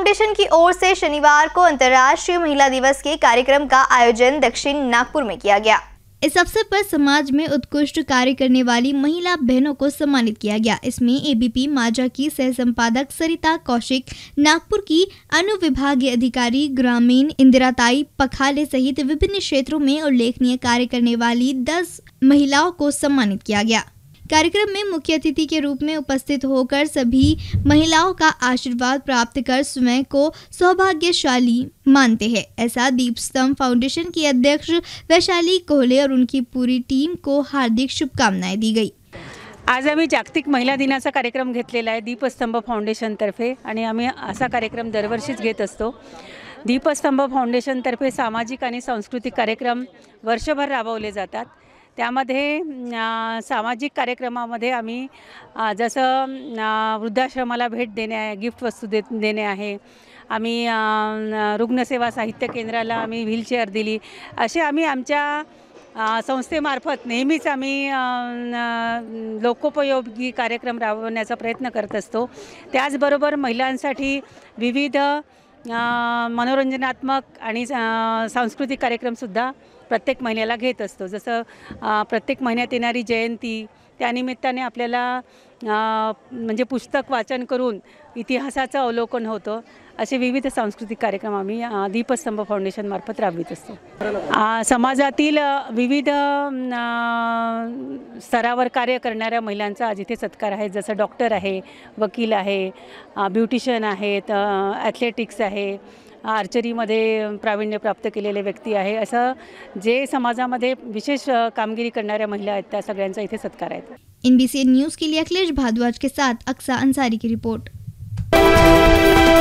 foundation की ओर से शनिवार को अंतर्राष्ट्रीय महिला दिवस के कार्यक्रम का आयोजन दक्षिण नागपुर में किया गया इस अवसर पर समाज में उत्कृष्ट कार्य करने वाली महिला बहनों को सम्मानित किया गया इसमें एबीपी माजा की सह संपादक सरिता कौशिक नागपुर की अनुविभागीय अधिकारी ग्रामीण इंदिराताई पखाले सहित विभिन्न क्षेत्रों में उल्लेखनीय कार्य करने वाली 10 महिलाओं को सम्मानित किया गया कार्यक्रम में मुख्य अतिथि के रूप में उपस्थित होकर सभी महिलाओं का आशीर्वाद प्राप्त कर स्वयं को सौभाग्यशाली मानते हैं ऐसा दीप स्तंभ फाउंडेशन की अध्यक्ष वैशाली कोहले और उनकी पूरी टीम को हार्दिक शुभकामनाएं दी गई आज आम्मी जागतिक महिला दिना कार्यक्रम घीपस्तंभ फाउंडेशन तर्फे आम्मी आणि असा कार्यक्रम दरवर्षी घेत असतो दीपस्तंभ तर्फे सामाजिक आ सांस्कृतिक कार्यक्रम वर्षभर राबले जता त्यामध्ये सामाजिक कार्यक्रमामध्ये आम्ही जसं वृद्धाश्रमाला भेट देणे आहे गिफ्ट वस्तू दे देणे आहे आम्ही रुग्णसेवा साहित्य केंद्राला आम्ही व्हीलचेअर दिली असे आम्ही आमच्या संस्थेमार्फत नेहमीच आम्ही लोकोपयोगी कार्यक्रम राबवण्याचा प्रयत्न करत असतो त्याचबरोबर महिलांसाठी विविध मनोरंजनात्मक आणि सांस्कृतिक कार्यक्रमसुद्धा प्रत्येक महिन्याला घेत असतो जसं प्रत्येक महिन्यात येणारी जयंती त्यानिमित्ताने आपल्याला म्हणजे पुस्तक वाचन करून इतिहासाचं अवलोकन होतं असे विविध सांस्कृतिक कार्यक्रम आम्ही दीपस्तंभ मार्फत राबवित असतो समाजातील विविध स्तरावर कार्य करणाऱ्या महिलांचा आज इथे सत्कार आहे जसं डॉक्टर आहे वकील आहे ब्युटिशियन आहेत ॲथलेटिक्स आहे आर्चरीमध्ये प्रावीण्य प्राप्त केलेले व्यक्ति है असं जे समाजामध्ये विशेष कामगिरी करना महिला आहेत त्या सगळ्यांचा इथे सत्कार आहे न्यूज़ के लिए अखिलेश भारद्वाज के साथ अक्सा अंसारी की रिपोर्ट